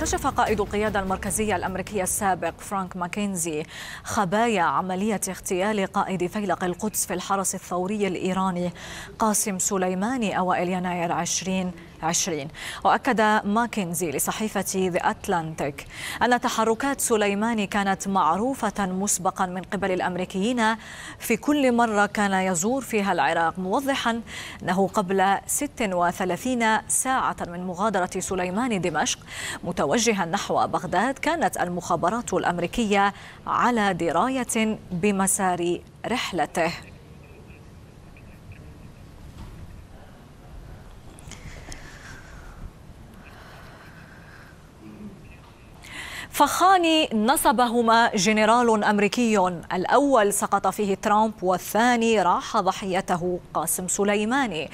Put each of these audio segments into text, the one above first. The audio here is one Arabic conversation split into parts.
كشف قائد القيادة المركزية الأمريكية السابق فرانك ماكنزي خبايا عملية اغتيال قائد فيلق القدس في الحرس الثوري الإيراني قاسم سليماني أوائل يناير 20 2020 وأكد ماكنزي لصحيفة ذا أتلانتيك أن تحركات سليماني كانت معروفة مسبقا من قبل الأمريكيين في كل مرة كان يزور فيها العراق موضحا أنه قبل 36 ساعة من مغادرة سليماني دمشق متوجها نحو بغداد كانت المخابرات الأمريكية على دراية بمسار رحلته فخان نصبهما جنرال أمريكي الأول سقط فيه ترامب والثاني راح ضحيته قاسم سليماني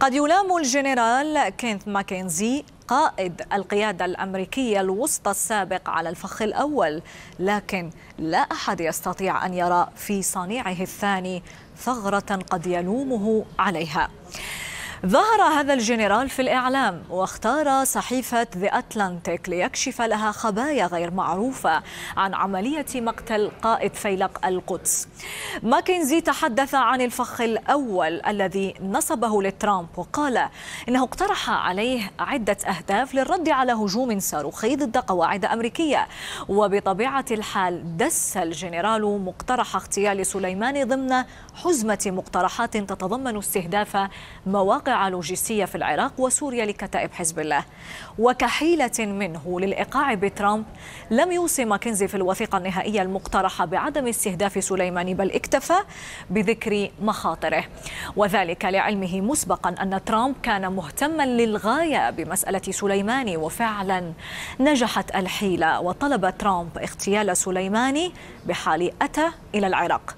قد يلام الجنرال كينث ماكنزي قائد القيادة الأمريكية الوسطى السابق على الفخ الأول لكن لا أحد يستطيع أن يرى في صنيعه الثاني ثغرة قد يلومه عليها ظهر هذا الجنرال في الإعلام واختار صحيفة ذا أتلانتيك ليكشف لها خبايا غير معروفة عن عملية مقتل قائد فيلق القدس ماكنزي تحدث عن الفخ الأول الذي نصبه لترامب وقال إنه اقترح عليه عدة أهداف للرد على هجوم صاروخي ضد قواعد أمريكية وبطبيعة الحال دس الجنرال مقترح اغتيال سليماني ضمن حزمة مقترحات تتضمن استهداف مواقع لوجستية في العراق وسوريا لكتائب حزب الله وكحيلة منه للإيقاع بترامب لم يوصي ماكنزي في الوثيقة النهائية المقترحة بعدم استهداف سليماني بل اكتفى بذكر مخاطره وذلك لعلمه مسبقا أن ترامب كان مهتما للغاية بمسألة سليماني وفعلا نجحت الحيلة وطلب ترامب اغتيال سليماني بحال أتى إلى العراق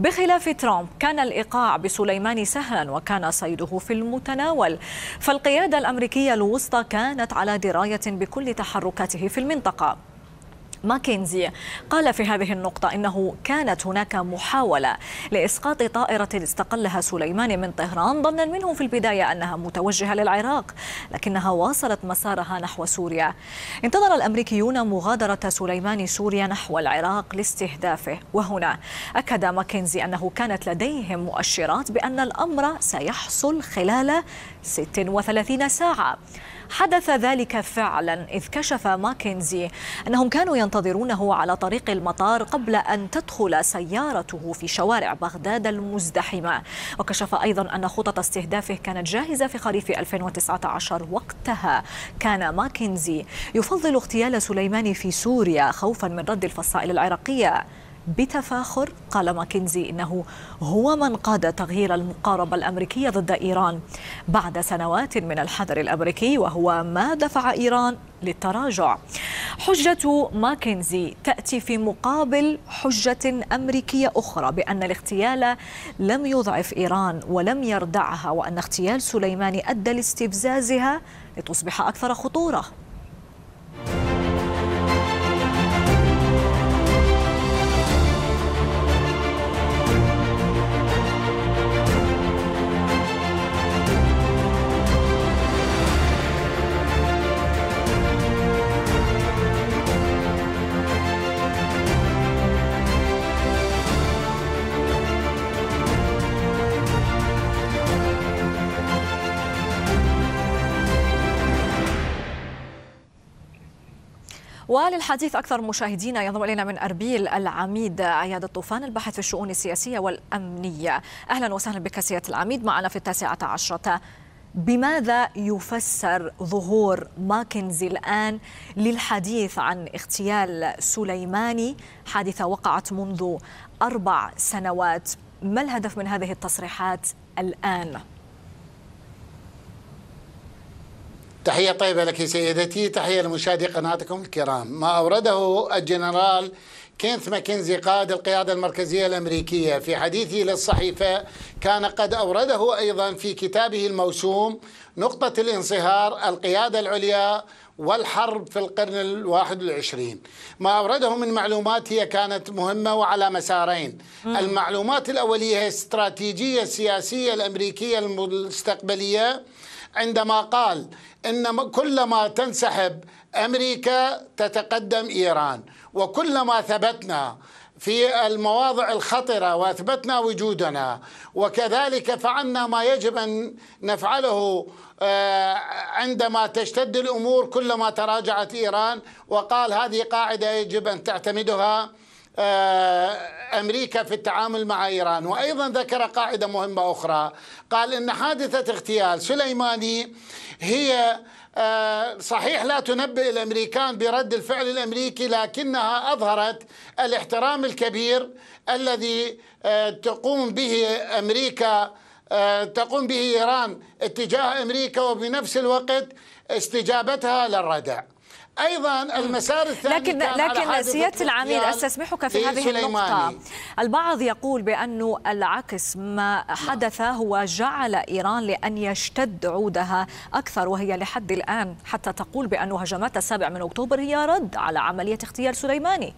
بخلاف ترامب كان الإيقاع بسليماني سهلا وكان صيده في المتناول فالقيادة الأمريكية الوسطى كانت على دراية بكل تحركاته في المنطقة ماكنزي قال في هذه النقطة إنه كانت هناك محاولة لإسقاط طائرة استقلها سليمان من طهران ظنا منه في البداية أنها متوجهة للعراق لكنها واصلت مسارها نحو سوريا انتظر الأمريكيون مغادرة سليمان سوريا نحو العراق لاستهدافه وهنا أكد ماكنزي أنه كانت لديهم مؤشرات بأن الأمر سيحصل خلال 36 ساعة حدث ذلك فعلا إذ كشف ماكنزي أنهم كانوا ينتظرونه على طريق المطار قبل أن تدخل سيارته في شوارع بغداد المزدحمة وكشف أيضا أن خطط استهدافه كانت جاهزة في خريف 2019 وقتها كان ماكنزي يفضل اغتيال سليماني في سوريا خوفا من رد الفصائل العراقية بتفاخر قال ماكنزي إنه هو من قاد تغيير المقاربة الأمريكية ضد إيران بعد سنوات من الحذر الأمريكي وهو ما دفع إيران للتراجع حجة ماكنزي تأتي في مقابل حجة أمريكية أخرى بأن الاغتيال لم يضعف إيران ولم يردعها وأن اغتيال سليماني أدى لاستفزازها لتصبح أكثر خطورة وللحديث أكثر مشاهدينا ينضم إلينا من أربيل العميد عياد الطوفان الباحث في الشؤون السياسية والأمنية أهلا وسهلا بك سيادة العميد معنا في التاسعة عشرة بماذا يفسر ظهور ماكنزي الآن للحديث عن اغتيال سليماني حادثة وقعت منذ أربع سنوات ما الهدف من هذه التصريحات الآن؟ تحية طيبة لك سيدتي تحية لمشاهدي قناتكم الكرام ما أورده الجنرال كينث ماكنزي قائد القيادة المركزية الأمريكية في حديثه للصحيفة كان قد أورده أيضا في كتابه الموسوم نقطة الانصهار القيادة العليا والحرب في القرن الواحد والعشرين ما أورده من معلومات هي كانت مهمة وعلى مسارين المعلومات الأولية هي استراتيجية السياسية الأمريكية المستقبلية عندما قال ان كلما تنسحب امريكا تتقدم ايران وكلما ثبتنا في المواضع الخطره واثبتنا وجودنا وكذلك فعلنا ما يجب ان نفعله آه، عندما تشتد الامور كلما تراجعت ايران وقال هذه قاعده يجب ان تعتمدها آه، امريكا في التعامل مع ايران وايضا ذكر قاعده مهمه اخرى قال ان حادثه اغتيال سليماني هي آه، صحيح لا تنبئ الامريكان برد الفعل الامريكي لكنها اظهرت الاحترام الكبير الذي آه، تقوم به امريكا آه، تقوم به ايران اتجاه امريكا وبنفس الوقت استجابتها للردع ايضا المسار الثاني لكن لكن سياده العميد استسمحك في, هذه سليماني. النقطه البعض يقول بانه العكس ما حدث هو جعل ايران لان يشتد عودها اكثر وهي لحد الان حتى تقول بان هجمات السابع من اكتوبر هي رد على عمليه اغتيال سليماني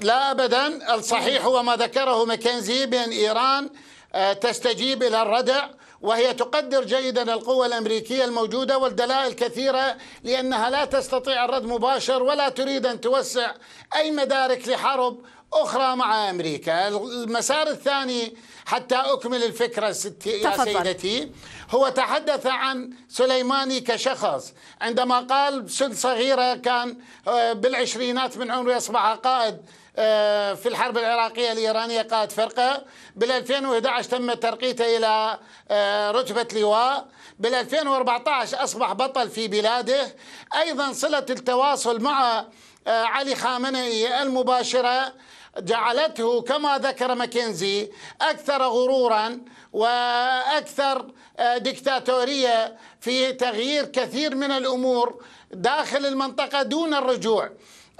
لا ابدا الصحيح هو ما ذكره ماكنزي بان ايران آه، تستجيب الى الردع وهي تقدر جيدا القوة الأمريكية الموجودة والدلائل كثيرة لأنها لا تستطيع الرد مباشر ولا تريد أن توسع أي مدارك لحرب أخرى مع أمريكا المسار الثاني حتى أكمل الفكرة يا سيدتي هو تحدث عن سليماني كشخص عندما قال سن صغيرة كان آه، بالعشرينات من عمره أصبح قائد آه، في الحرب العراقية الإيرانية قائد فرقة بال2011 تم ترقيته إلى آه، رتبة لواء بال2014 أصبح بطل في بلاده أيضا صلة التواصل مع علي خامنئي المباشرة جعلته كما ذكر ماكنزي اكثر غرورا واكثر آه، دكتاتوريه في تغيير كثير من الامور داخل المنطقه دون الرجوع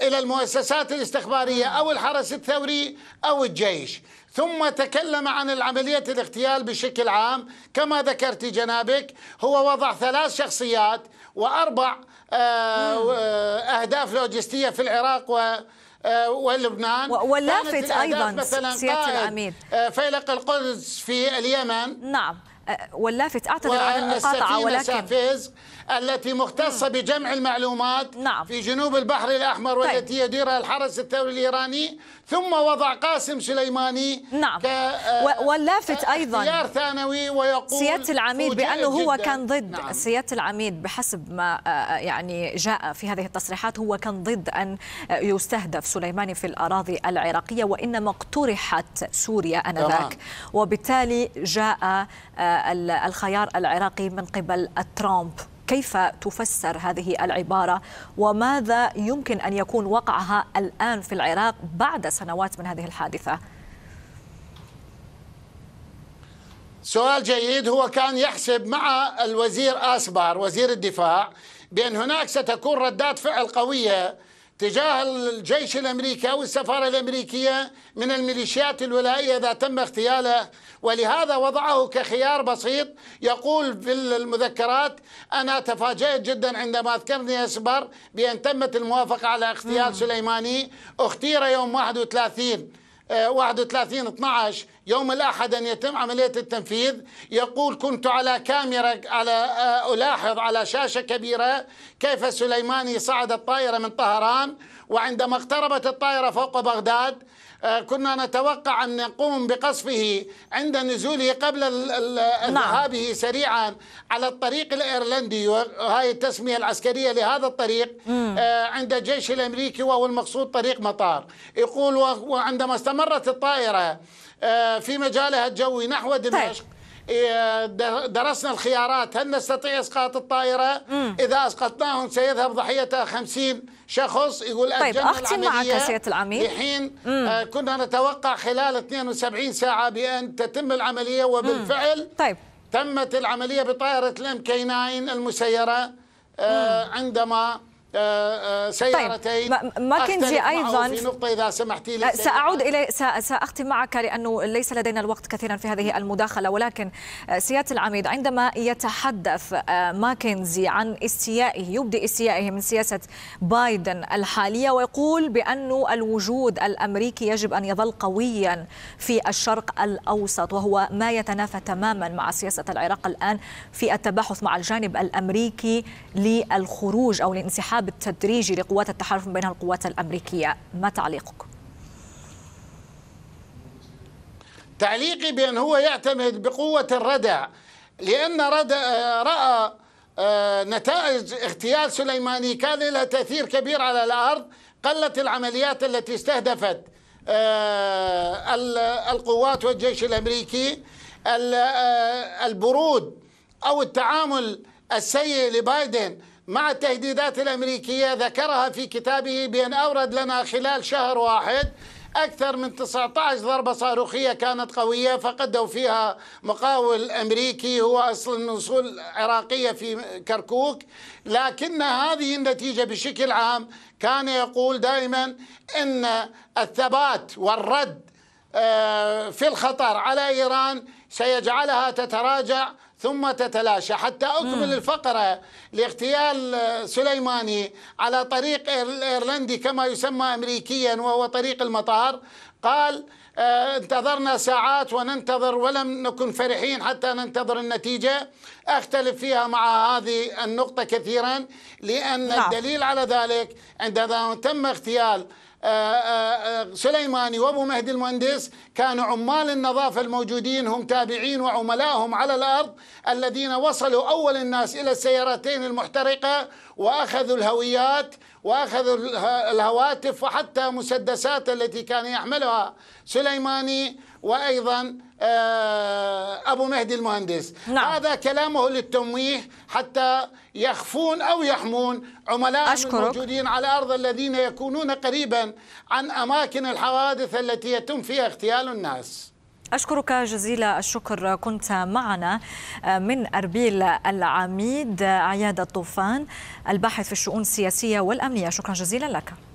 الى المؤسسات الاستخباريه او الحرس الثوري او الجيش ثم تكلم عن العملية الاغتيال بشكل عام كما ذكرت جنابك هو وضع ثلاث شخصيات وأربع آه، آه، أهداف لوجستية في العراق و آه، ولبنان ولافت أيضا سيادة الأمير آه، فيلق القدس في اليمن نعم آه، ولافت أعتذر عن المقاطعة ولكن سافيز التي مختصة بجمع المعلومات نعم. في جنوب البحر الأحمر طيب. والتي يديرها الحرس الثوري الإيراني ثم وضع قاسم سليماني نعم ك... واللافت آه، أيضا اختيار ثانوي ويقول سيادة العميد بأنه هو كان ضد نعم. سيادة العميد بحسب ما آه، آه، يعني جاء في هذه التصريحات هو كان ضد أن يستهدف سليماني في الأراضي العراقية وإنما اقترحت سوريا آنذاك وبالتالي جاء الخيار العراقي من قبل ترامب كيف تفسر هذه العبارة وماذا يمكن أن يكون وقعها الآن في العراق بعد سنوات من هذه الحادثة؟ سؤال جيد هو كان يحسب مع الوزير آسبار وزير الدفاع بأن هناك ستكون ردات فعل قوية تجاه الجيش الامريكي او السفاره الامريكيه من الميليشيات الولائيه اذا تم اغتياله ولهذا وضعه كخيار بسيط يقول في المذكرات أنا تفاجأت جدا عندما أذكرني أسبر بأن تمت الموافقة على اغتيال سليماني اختير يوم 31 31 12 يوم الأحد أن يتم عملية التنفيذ يقول كنت على كاميرا على آه، ألاحظ على شاشة كبيرة كيف سليماني صعد الطائره من طهران وعندما اقتربت الطائرة فوق بغداد آه، كنا نتوقع أن نقوم بقصفه عند نزوله قبل نعم. ذهابه نعم. سريعا على الطريق الإيرلندي وهي التسمية العسكرية لهذا الطريق مم. آه، عند الجيش الأمريكي وهو المقصود طريق مطار يقول وعندما استمرت الطائرة آه، في مجالها الجوي نحو دمشق طيب. إيه، درسنا الخيارات هل نستطيع إسقاط الطائرة مم. إذا أسقطناهم سيذهب ضحيتها 50 شخص يقول طيب أختم معك سيادة العميد الحين آه، كنا نتوقع خلال 72 ساعة بأن تتم العملية وبالفعل مم. طيب. تمت العملية بطائرة الام كي 9 المسيرة آه عندما آه، آه، طيب، سيارتين طيب. ماكنزي ايضا في نقطه اذا سمحتي لي آه، ساعود الى ساختم معك لانه ليس لدينا الوقت كثيرا في هذه المداخله ولكن سياده العميد عندما يتحدث ماكنزي عن استيائه يبدي استيائه من سياسه بايدن الحاليه ويقول بأن الوجود الامريكي يجب ان يظل قويا في الشرق الاوسط وهو ما يتنافى تماما مع سياسه العراق الان في التباحث مع الجانب الامريكي للخروج او الانسحاب الإرهاب التدريجي لقوات التحالف بينها القوات الأمريكية ما تعليقك؟ تعليقي بأن هو يعتمد بقوة الردع لأن ردع رأى آه، نتائج اغتيال سليماني كان لها تأثير كبير على الأرض قلت العمليات التي استهدفت آه، القوات والجيش الأمريكي آه، البرود أو التعامل السيء لبايدن مع التهديدات الأمريكية ذكرها في كتابه بأن أورد لنا خلال شهر واحد أكثر من 19 ضربة صاروخية كانت قوية فقدوا فيها مقاول أمريكي هو أصل أصول عراقية في كركوك لكن هذه النتيجة بشكل عام كان يقول دائما أن الثبات والرد آه، في الخطر على إيران سيجعلها تتراجع ثم تتلاشى حتى أكمل الفقرة لاغتيال سليماني على طريق إيرلندي كما يسمى أمريكيا وهو طريق المطار قال آه، انتظرنا ساعات وننتظر ولم نكن فرحين حتى ننتظر النتيجة أختلف فيها مع هذه النقطة كثيرا لأن نعم. الدليل على ذلك عندما تم اغتيال آه، آه، آه، سليماني وابو مهدي المهندس كانوا عمال النظافه الموجودين هم تابعين وعملائهم على الارض الذين وصلوا اول الناس الى السيارتين المحترقه واخذوا الهويات واخذوا الهواتف وحتى مسدسات التي كان يحملها سليماني وأيضا آه، أبو مهدي المهندس نعم. هذا كلامه للتمويه حتى يخفون أو يحمون عملاء الموجودين على الأرض الذين يكونون قريبا عن أماكن الحوادث التي يتم فيها اغتيال الناس أشكرك جزيل الشكر كنت معنا آه، من أربيل العميد آه، عياد الطوفان الباحث في الشؤون السياسية والأمنية شكرا جزيلا لك